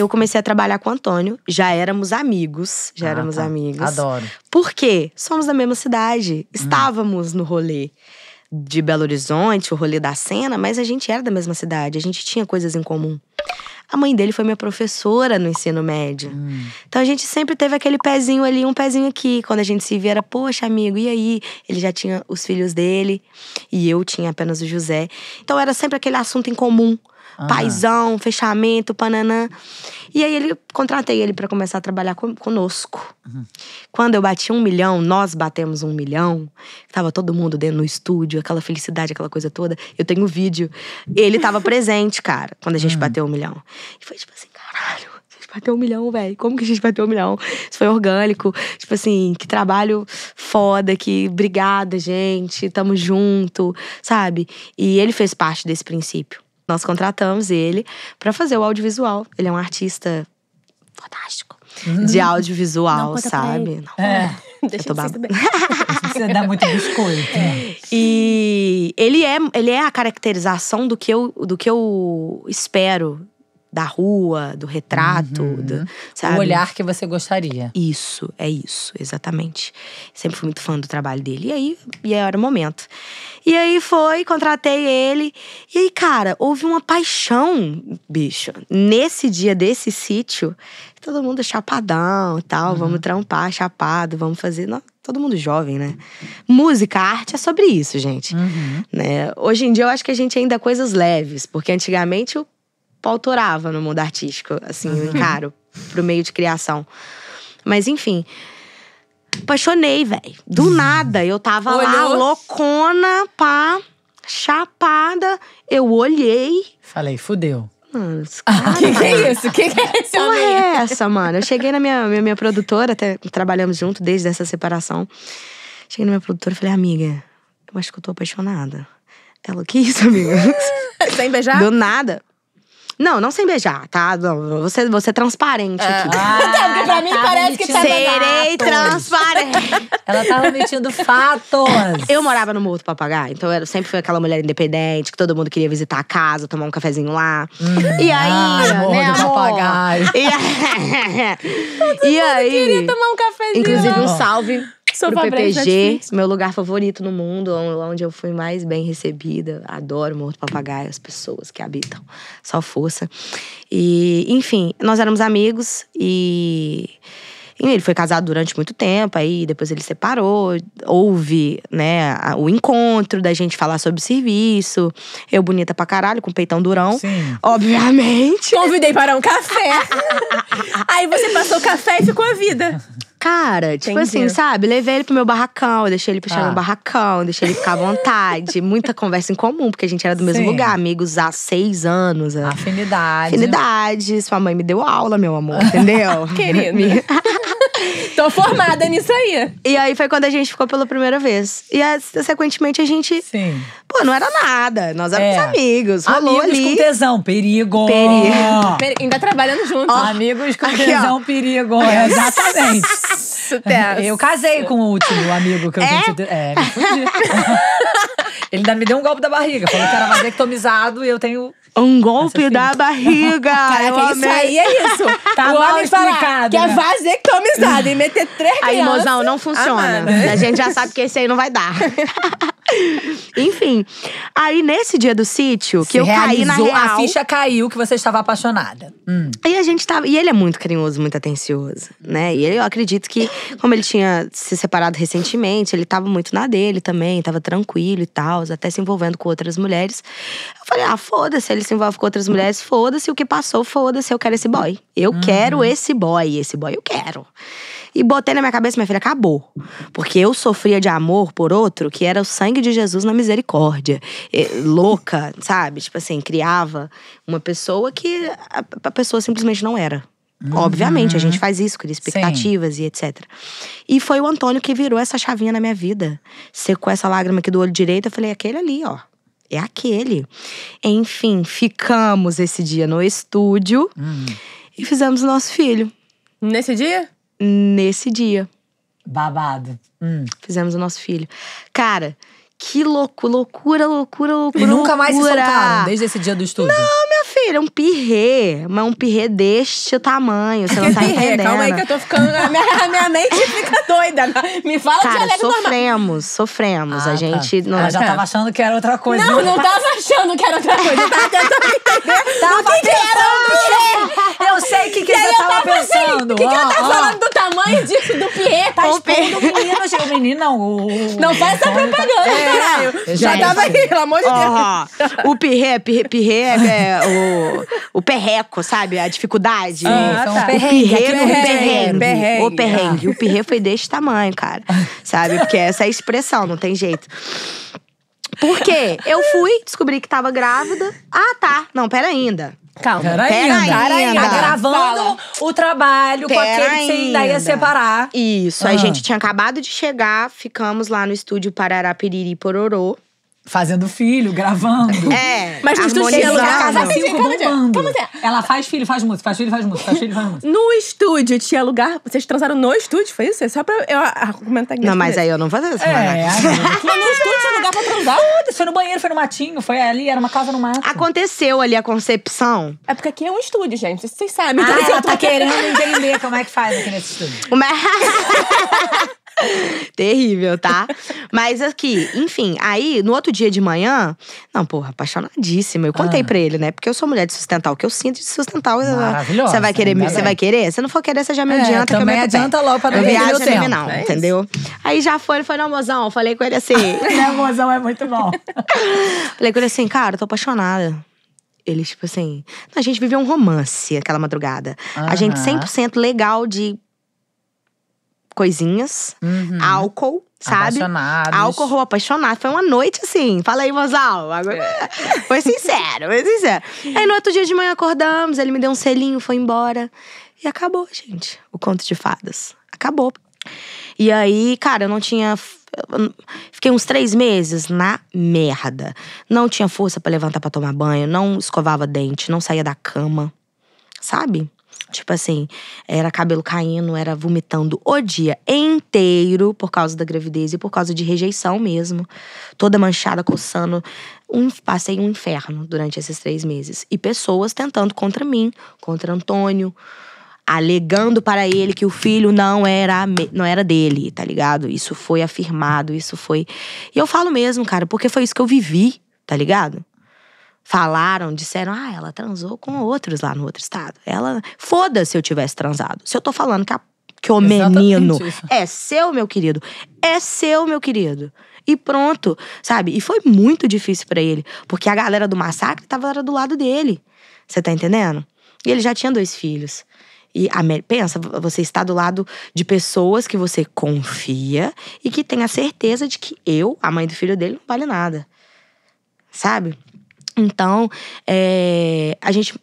eu comecei a trabalhar com o Antônio, já éramos amigos, já ah, éramos tá. amigos. Adoro. Por quê? Somos da mesma cidade, estávamos hum. no rolê de Belo Horizonte, o rolê da cena, mas a gente era da mesma cidade, a gente tinha coisas em comum. A mãe dele foi minha professora no ensino médio. Hum. Então a gente sempre teve aquele pezinho ali, um pezinho aqui. Quando a gente se via, era, poxa, amigo, e aí? Ele já tinha os filhos dele e eu tinha apenas o José. Então era sempre aquele assunto em comum paisão ah. paizão, fechamento, pananã. E aí ele contratei ele para começar a trabalhar com, conosco. Uhum. Quando eu bati um milhão, nós batemos um milhão, tava todo mundo dentro no estúdio, aquela felicidade, aquela coisa toda. Eu tenho vídeo. Ele tava presente, cara, quando a gente uhum. bateu um milhão. E foi tipo assim, caralho bateu um milhão, velho. Como que a gente bateu um milhão? Isso foi orgânico. Tipo assim, que trabalho foda, que obrigada, gente. Tamo junto, sabe? E ele fez parte desse princípio. Nós contratamos ele para fazer o audiovisual. Ele é um artista fantástico hum. de audiovisual, não sabe? Não, é. Deixa eu tô de Você dá muito biscoito. Né? E ele é, ele é a caracterização do que eu, do que eu espero da rua, do retrato, uhum. do, sabe? O olhar que você gostaria. Isso, é isso, exatamente. Sempre fui muito fã do trabalho dele. E aí, e era o momento. E aí foi, contratei ele. E aí, cara, houve uma paixão, bicho. Nesse dia desse sítio, todo mundo chapadão e tal, uhum. vamos trampar, chapado, vamos fazer. Não, todo mundo jovem, né? Música, arte é sobre isso, gente. Uhum. Né? Hoje em dia eu acho que a gente ainda é coisas leves, porque antigamente o autorava no mundo artístico, assim, o uhum. encaro pro meio de criação. Mas enfim, apaixonei, velho. Do uhum. nada, eu tava Olhou. lá loucona, pá, chapada, eu olhei. Falei, fudeu. Mano, ah, cara, que, tá que é isso? Que que é isso? é essa, mano? Eu cheguei na minha, minha, minha produtora, até trabalhamos junto desde essa separação. Cheguei na minha produtora e falei, amiga, eu acho que eu tô apaixonada. Ela, que é isso, amiga? Sem tá beijar? Do nada. Não, não sem beijar, tá? você, você é transparente é. aqui. Ah, então, porque pra mim parece que tá Serei transparente. ela tava mentindo fatos. Eu morava no Morro do Papagaio, então eu sempre fui aquela mulher independente, que todo mundo queria visitar a casa, tomar um cafezinho lá. Hum, e aí… Ai, ah, Morro né, do Papagaio. E, aí… todo e mundo aí, queria tomar um cafezinho. Inclusive, um salve Sou pro PPG, é meu lugar favorito no mundo, onde eu fui mais bem recebida. Adoro Morto Papagaio, as pessoas que habitam. Só força. E, enfim, nós éramos amigos e ele foi casado durante muito tempo, aí depois ele separou. Houve, né, o encontro da gente falar sobre serviço. Eu, bonita pra caralho, com peitão durão. Sim. Obviamente. Convidei para um café. aí você passou o café e ficou a vida cara. Entendi. Tipo assim, sabe? Levei ele pro meu barracão, deixei ele puxar ah. barracão, deixei ele ficar à vontade. Muita conversa em comum, porque a gente era do mesmo lugar, amigos há seis anos. Né? Afinidade. Afinidade. Sua mãe me deu aula, meu amor, entendeu? Querida. Tô formada nisso aí. E aí foi quando a gente ficou pela primeira vez. E aí, sequentemente a gente. Sim. Pô, não era nada. Nós éramos é. amigos. Rolou amigos ali. com tesão, perigo. Perigo. Per... Ainda trabalhando juntos. amigos com aqui, tesão, ó. perigo. É, exatamente. Eu casei com o último amigo que eu é? gente. É, me fudi. Ele ainda me deu um golpe da barriga. Falou que era vasectomizado e eu tenho um golpe da barriga. Caraca, isso aí é isso. Tá o mal explicado. Que é né? vasectomizado e meter três Aí, mozão, não funciona. Amada. A gente já sabe que esse aí não vai dar. Enfim, aí nesse dia do sítio, que Se eu caí na real… A ficha caiu que você estava apaixonada. Hum. Aí a gente tava… E ele é muito carinhoso, muito atencioso, né. E eu acredito que, como ele tinha se separado recentemente, ele tava muito na dele também. Tava tranquilo e tal, até se envolvendo com outras mulheres. Eu falei, ah, foda-se, ele se envolve com outras mulheres, foda-se. O que passou, foda-se, eu quero esse boy. Eu hum. quero uhum. esse boy, esse boy eu quero. E botei na minha cabeça, minha filha, acabou. Porque eu sofria de amor por outro que era o sangue de Jesus na misericórdia. E, louca, sabe? Tipo assim, criava uma pessoa que a, a pessoa simplesmente não era. Uhum. Obviamente, a gente faz isso, cria expectativas Sim. e etc. E foi o Antônio que virou essa chavinha na minha vida. Secou essa lágrima aqui do olho direito, eu falei, aquele ali, ó. É aquele. Enfim, ficamos esse dia no estúdio uhum. e fizemos o nosso filho. Nesse dia? nesse dia. Babado. Hum. Fizemos o nosso filho. Cara, que louco, loucura, loucura, loucura. E nunca mais se soltaram desde esse dia do estúdio. Não, ele é um pirré, mas um pirré deste tamanho, você não tá pirrê, entendendo. Calma aí que eu tô ficando, a minha, minha mente fica doida. Né? Me fala Cara, dialeto sofremos, normal. sofremos, ah, a tá. gente… Tá. Não, Ela já tava achando que era outra coisa. Não, não tava achando que era outra coisa, eu tava tentando entender tava o que, que era Eu sei o que, que você tava, assim, pensando. o que, que ela tá falando do tamanho disso, do pirré? tá expondo o menino, o menino não. O, não faz essa propaganda, é, caralho. Já tava aí, pelo amor de Deus. O pirré, pirré, pirré é o o perreco, sabe? A dificuldade. Ah, tá. É o perrengue, perrengue, perrengue, O perrengue. O perrengue foi desse tamanho, cara. Sabe? Porque essa é a expressão, não tem jeito. Por quê? Eu fui, descobri que tava grávida. Ah, tá. Não, pera ainda. Calma. Pera, pera ainda. Pera ainda. Tá Agravando o trabalho pera com aquele ainda. que você ia separar. Isso. Uhum. A ah. gente tinha acabado de chegar, ficamos lá no estúdio Pararapiriri Pororô fazendo filho, gravando. É. Mas no estúdio ela quer casar cinco bombando. Ela faz filho, faz música, faz filho, faz música, faz filho, faz música. No estúdio tinha lugar. Vocês transaram no estúdio, foi isso? É só pra eu argumentar aqui. Não, mas aí eu não fazia isso. É, mas no estúdio tinha lugar pra transar. Foi no banheiro, foi no matinho, foi ali, era uma casa no mato. Aconteceu ali a concepção. É porque aqui é um estúdio, gente. Vocês sabem. Ah, ela tá querendo entender como é que faz aqui nesse estúdio. Uma... Terrível, tá? Mas aqui, enfim, aí no outro dia de manhã, não, porra, apaixonadíssima. Eu contei ah. pra ele, né? Porque eu sou mulher de sustentar o que eu sinto de sustentar. Maravilhosa. Você vai querer? Você vai querer? Se não for querer, você já me é, adianta. Também que eu adianta logo pra não viagem não é entendeu? Aí já foi, ele foi, não, mozão. falei com ele assim. né, mozão, é muito bom. falei com ele assim, cara, eu tô apaixonada ele tipo assim. A gente viveu um romance aquela madrugada. Uhum. A gente 100% legal de coisinhas, uhum. álcool, sabe? Apaixonados. Álcool apaixonado. Foi uma noite assim. Fala aí, mozão. Agora... É. Foi sincero, foi sincero. Aí no outro dia de manhã acordamos, ele me deu um selinho, foi embora. E acabou, gente, o conto de fadas. Acabou. E aí, cara, eu não tinha. Fiquei uns três meses na merda. Não tinha força para levantar para tomar banho, não escovava dente, não saía da cama, sabe? Tipo assim, era cabelo caindo, era vomitando o dia inteiro por causa da gravidez e por causa de rejeição mesmo. Toda manchada, coçando. Um, passei um inferno durante esses três meses. E pessoas tentando contra mim, contra Antônio, alegando para ele que o filho não era, não era dele, tá ligado? Isso foi afirmado, isso foi. E eu falo mesmo, cara, porque foi isso que eu vivi, tá ligado? falaram, disseram, ah, ela transou com outros lá no outro estado. Ela, foda-se eu tivesse transado. Se eu tô falando que, a, que o Exatamente menino isso. é seu, meu querido, é seu, meu querido. E pronto, sabe? E foi muito difícil para ele, porque a galera do massacre tava do lado dele. Você tá entendendo? E ele já tinha dois filhos. E a, pensa, você está do lado de pessoas que você confia e que tem a certeza de que eu, a mãe do filho dele, não vale nada. Sabe? Então, é, a gente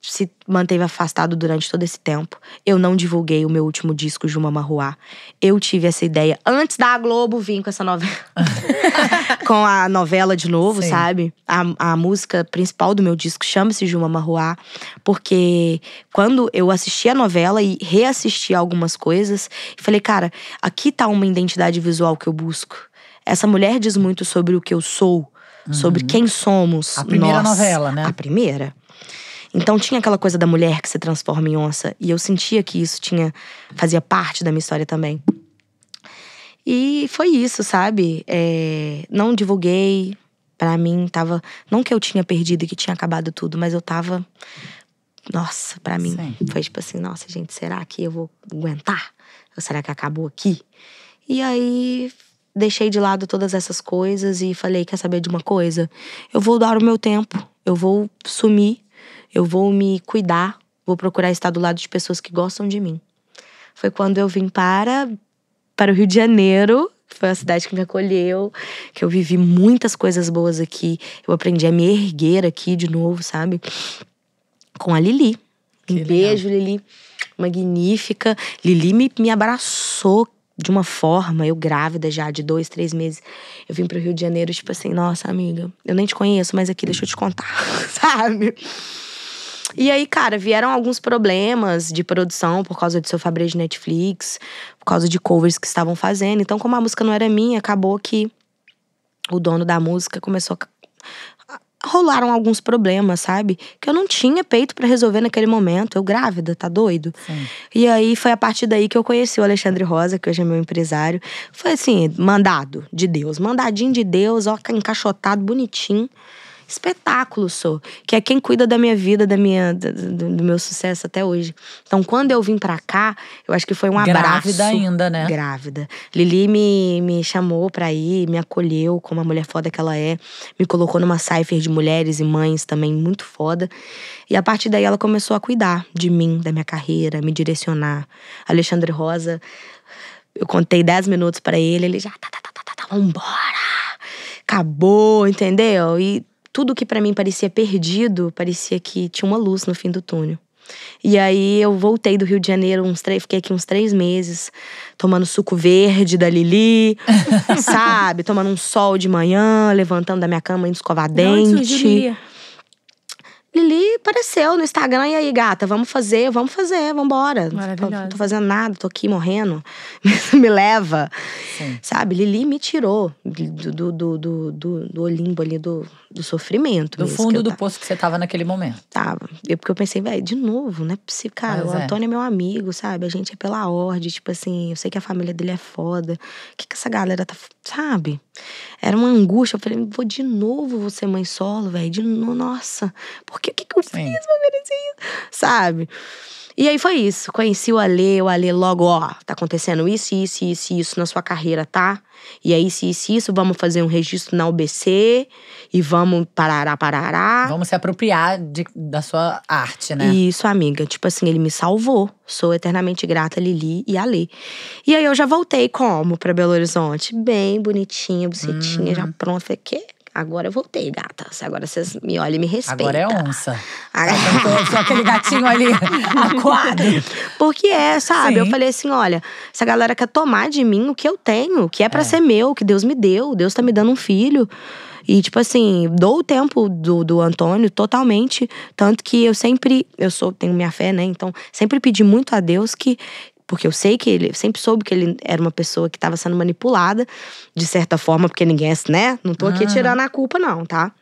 se manteve afastado durante todo esse tempo. Eu não divulguei o meu último disco, Juma Marruá. Eu tive essa ideia antes da Globo vir com essa novela. com a novela de novo, Sim. sabe? A, a música principal do meu disco chama-se Juma Marruá, porque quando eu assisti a novela e reassisti algumas coisas, falei, cara, aqui tá uma identidade visual que eu busco. Essa mulher diz muito sobre o que eu sou, sobre uhum. quem somos. A primeira nós, novela, né? A primeira. Então tinha aquela coisa da mulher que se transforma em onça e eu sentia que isso tinha fazia parte da minha história também. E foi isso, sabe? É, não divulguei. Para mim tava, não que eu tinha perdido e que tinha acabado tudo, mas eu tava nossa, para mim Sim. foi tipo assim, nossa, gente, será que eu vou aguentar? Ou será que acabou aqui? E aí deixei de lado todas essas coisas e falei: quer saber de uma coisa? Eu vou dar o meu tempo, eu vou sumir, eu vou me cuidar, vou procurar estar do lado de pessoas que gostam de mim. Foi quando eu vim para, para o Rio de Janeiro foi a cidade que me acolheu, que eu vivi muitas coisas boas aqui. Eu aprendi a me erguer aqui de novo, sabe? Com a Lili. Que um legal. beijo, Lili. Magnífica. Lili me, me abraçou, de uma forma, eu grávida já de dois, três meses, eu vim pro Rio de Janeiro, tipo assim, nossa, amiga, eu nem te conheço, mas aqui deixa eu te contar, sabe? E aí, cara, vieram alguns problemas de produção por causa de seu Fabrício de Netflix, por causa de covers que estavam fazendo. Então, como a música não era minha, acabou que o dono da música começou rolaram alguns problemas, sabe? Que eu não tinha peito para resolver naquele momento. Eu grávida, tá doido? Sim. E aí foi a partir daí que eu conheci o Alexandre Rosa, que hoje é meu empresário. Foi assim, mandado de Deus, mandadinho de Deus, ó, encaixotado, bonitinho espetáculo sou, que é quem cuida da minha vida, da minha, do, do meu sucesso até hoje. Então, quando eu vim para cá, eu acho que foi um abraço. Grávida ainda, né? Grávida. Lili me, me chamou pra ir, me acolheu como a mulher foda que ela é, me colocou numa cipher de mulheres e mães também, muito foda. E a partir daí ela começou a cuidar de mim, da minha carreira, me direcionar. Alexandre Rosa, eu contei 10 minutos para ele, ele já tá, tá, tá, tá, tá, tá, vambora. Acabou, entendeu? E tudo que para mim parecia perdido, parecia que tinha uma luz no fim do túnel. E aí eu voltei do Rio de Janeiro, uns três, fiquei aqui uns três meses, tomando suco verde da Lili, sabe? Tomando um sol de manhã, levantando da minha cama, indo escovar dente. Não, Lili apareceu no Instagram, e aí, gata, vamos fazer, vamos fazer, vambora. Tô, tipo, não tô fazendo nada, tô aqui morrendo, me leva. Sim. Sabe, Lili me tirou do, do, do, do, do ali, do, do sofrimento. Do fundo do poço que você tava naquele momento. Tava. Eu, é porque eu pensei, velho, de novo, né? Cara, o é. Antônio é meu amigo, sabe? A gente é pela ordem, tipo assim, eu sei que a família dele é foda. O que, que essa galera tá. Sabe? Era uma angústia. Eu falei, vou de novo você ser mãe solo, velho, de novo, nossa. Porque que, que, que eu Sim. fiz pra merecer isso? Sabe? E aí foi isso. Conheci o Ale, o Ale logo, ó, tá acontecendo isso, isso, isso, isso na sua carreira, tá? E aí, é se isso, isso, vamos fazer um registro na UBC e vamos parará, parará. Vamos se apropriar de, da sua arte, né? Isso, amiga. Tipo assim, ele me salvou. Sou eternamente grata a Lili e a Lê. E aí eu já voltei como para Belo Horizonte? Bem bonitinha, bucetinha, hum. já pronta. Falei, quê? Agora eu voltei, gata. Agora vocês me olham e me respeitam. Agora é onça. Agora... Ah. Tá aquele gatinho ali, aquado. Porque é, sabe? Sim. Eu falei assim: olha, essa galera quer tomar de mim o que eu tenho, que é para é. ser meu, que Deus me deu, Deus tá me dando um filho. E, tipo assim, dou o tempo do, do Antônio totalmente. Tanto que eu sempre, eu sou, tenho minha fé, né? Então, sempre pedi muito a Deus que, porque eu sei que ele sempre soube que ele era uma pessoa que estava sendo manipulada de certa forma, porque ninguém é, né? Não tô aqui ah. tirando a culpa não, tá?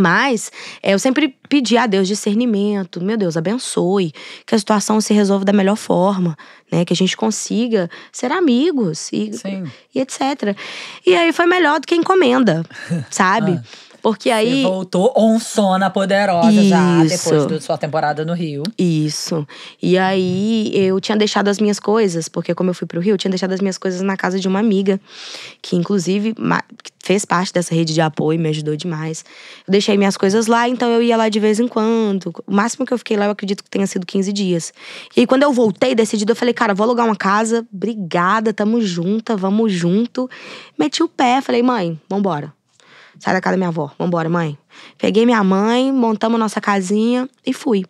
Mas é, eu sempre pedi a Deus discernimento, meu Deus, abençoe, que a situação se resolva da melhor forma, né? Que a gente consiga ser amigos e, Sim. e etc. E aí foi melhor do que encomenda, sabe? ah. Porque aí. Você voltou onçona poderosa Isso. já depois da sua temporada no Rio. Isso. E aí eu tinha deixado as minhas coisas, porque como eu fui pro Rio, eu tinha deixado as minhas coisas na casa de uma amiga, que inclusive fez parte dessa rede de apoio, me ajudou demais. Eu deixei minhas coisas lá, então eu ia lá de vez em quando. O máximo que eu fiquei lá, eu acredito que tenha sido 15 dias. E aí, quando eu voltei decidido, eu falei, cara, vou alugar uma casa, obrigada, tamo junta, vamos junto. Meti o pé, falei, mãe, vambora. Sai da casa da minha avó, vambora, mãe. Peguei minha mãe, montamos nossa casinha e fui.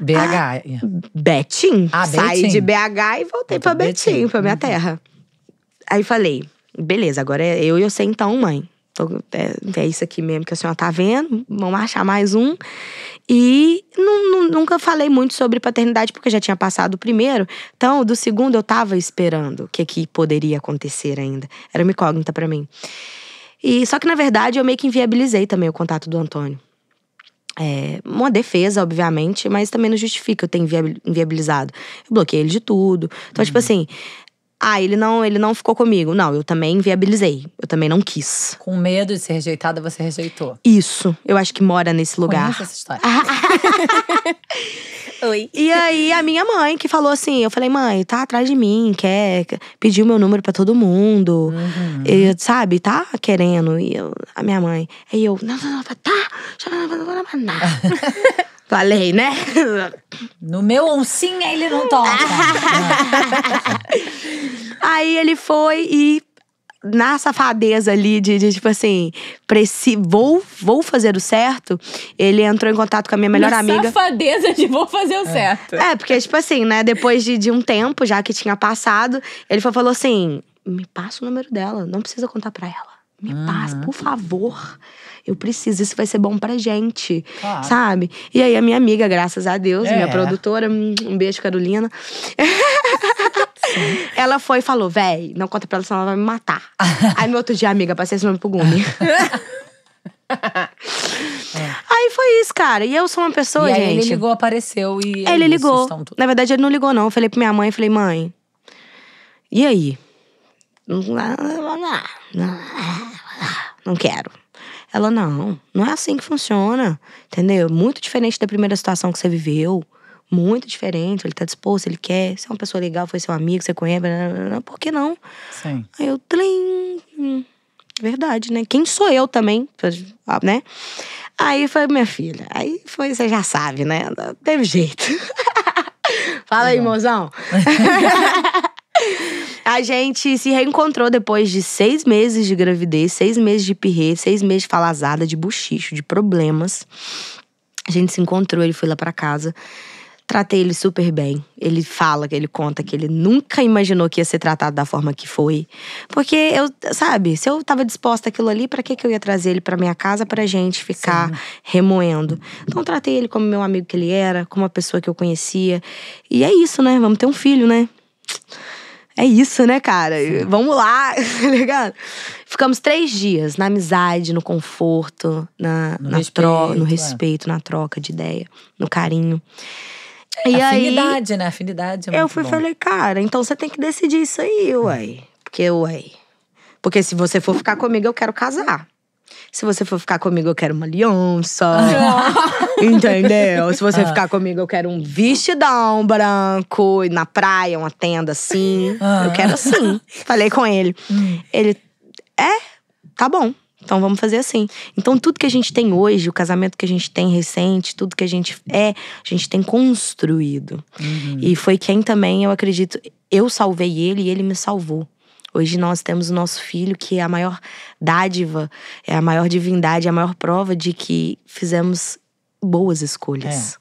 BH. Ah, é. Betim. Ah, Saí de BH e voltei para Betim, para pra minha uhum. terra. Aí falei, beleza, agora é eu e eu sei então, mãe. É, é, isso aqui mesmo que a senhora tá vendo, vamos achar mais um. E nunca falei muito sobre paternidade, porque já tinha passado o primeiro. Então, do segundo, eu tava esperando o que, que poderia acontecer ainda. Era uma incógnita para mim. E só que na verdade eu meio que inviabilizei também o contato do Antônio. É, uma defesa, obviamente, mas também não justifica eu ter inviabilizado. Eu bloqueei ele de tudo. Então, tipo uhum. tipo assim, ah, ele não, ele não ficou comigo. Não, eu também viabilizei. Eu também não quis. Com medo de ser rejeitada, você rejeitou. Isso. Eu acho que mora nesse lugar. Conheço essa história. Oi. E aí a minha mãe que falou assim, eu falei: "Mãe, tá atrás de mim, quer pediu meu número para todo mundo". Uhum. E, sabe, tá querendo. E eu, a minha mãe. Aí eu: "Não, não, não, tá. Não, não, não, não, não. Falei, né? No meu oncinha ele não toca. Aí ele foi e na safadeza ali de, de tipo assim, preci, vou, vou fazer o certo, ele entrou em contato com a minha melhor na amiga. safadeza de vou fazer o certo. É, porque tipo assim, né, depois de, de um tempo já que tinha passado, ele falou assim, me passa o número dela, não precisa contar pra ela. Me uhum. passa, por favor. Eu preciso, isso vai ser bom pra gente. Claro. Sabe? E aí, a minha amiga, graças a Deus, é. minha produtora, um beijo, Carolina. Ela foi e falou: véi, não conta pra ela, senão ela vai me matar. aí no outro dia, amiga, passei esse nome pro Gumi. É. Aí foi isso, cara. E eu sou uma pessoa, e aí gente. Ele ligou, apareceu e. Ele isso, ligou. Na verdade, ele não ligou, não. Eu falei pra minha mãe, falei, mãe. E aí? não quero. Ela, não, não é assim que funciona, entendeu? Muito diferente da primeira situação que você viveu. Muito diferente, ele tá disposto, ele quer, você é uma pessoa legal, foi seu amigo, você conhece, por que não? Sim. Aí eu, tlim, hum, verdade, né? Quem sou eu também, ah, né? Aí foi minha filha, aí foi, você já sabe, né? Teve jeito. Fala aí, mozão. A gente se reencontrou depois de seis meses de gravidez, seis meses de pirre, seis meses de falazada, de buchicho, de problemas. A gente se encontrou, ele foi lá para casa. Tratei ele super bem. Ele fala, ele conta que ele nunca imaginou que ia ser tratado da forma que foi. Porque eu, sabe, se eu tava disposta aquilo ali, para que que eu ia trazer ele para minha casa pra gente ficar Sim. remoendo? Então tratei ele como meu amigo que ele era, como uma pessoa que eu conhecia. E é isso, né? Vamos ter um filho, né? é isso, né, cara? Sim. Vamos lá, tá ligado? Ficamos três dias na amizade, no conforto, na, no, na respeito, no é. respeito, é. na troca de ideia, no carinho. E afinidade, aí, né? Afinidade. É eu fui e falei, cara, então você tem que decidir isso aí, uai. Porque, uai. Porque se você for ficar comigo, eu quero casar. Se você for ficar comigo, eu quero uma liança entendeu? Se você ah. ficar comigo, eu quero um vestidão branco. E na praia, uma tenda assim. Ah. eu quero assim. Falei com ele. Hum. Ele… É, tá bom. Então vamos fazer assim. Então tudo que a gente tem hoje, o casamento que a gente tem recente, tudo que a gente é, a gente tem construído. Uhum. E foi quem também eu acredito, eu salvei ele e ele me salvou. Hoje nós temos o nosso filho, que é a maior dádiva, é a maior divindade, é a maior prova de que fizemos boas escolhas.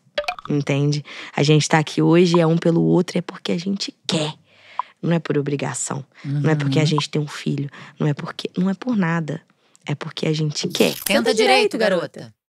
É. Entende? A gente tá aqui hoje, é um pelo outro, é porque a gente quer. Não é por obrigação. Uhum. Não é uhum. porque a gente tem um filho. Não é porque. Não é por nada. É porque a gente quer. Tenta, direito, garota.